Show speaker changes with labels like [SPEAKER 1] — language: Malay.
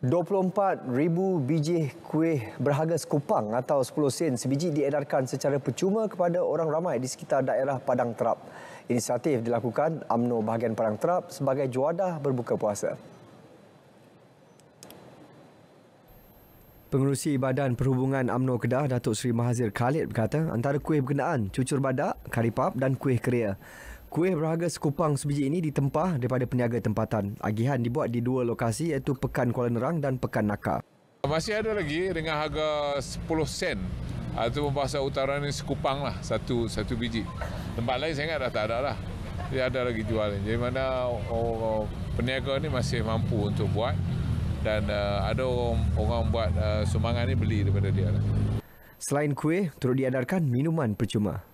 [SPEAKER 1] 24,000 biji kuih berharga sekupang atau 10 sen sebiji diedarkan secara percuma kepada orang ramai di sekitar daerah Padang Terap. Inisiatif dilakukan UMNO bahagian Padang Terap sebagai juadah berbuka puasa. Pengurusi Badan Perhubungan UMNO Kedah, Datuk Seri Mahazir Khalid berkata antara kuih berkenaan, cucur badak, karipap dan kuih keria. Kuih berharga sekupang sebiji ini ditempah daripada peniaga tempatan. Agihan dibuat di dua lokasi iaitu Pekan Kuala Nerang dan Pekan Naka.
[SPEAKER 2] Masih ada lagi dengan harga 10 sen atau bahasa utara ini sekupang lah satu satu biji. Tempat lain saya ingat dah tak ada lah. Dia ada lagi jual. Jadi mana oh, oh, peniaga ni masih mampu untuk buat dan eh, ada orang, orang buat uh, eh, sumangan beli daripada dia lah.
[SPEAKER 1] Selain kuih, turut diadarkan minuman percuma.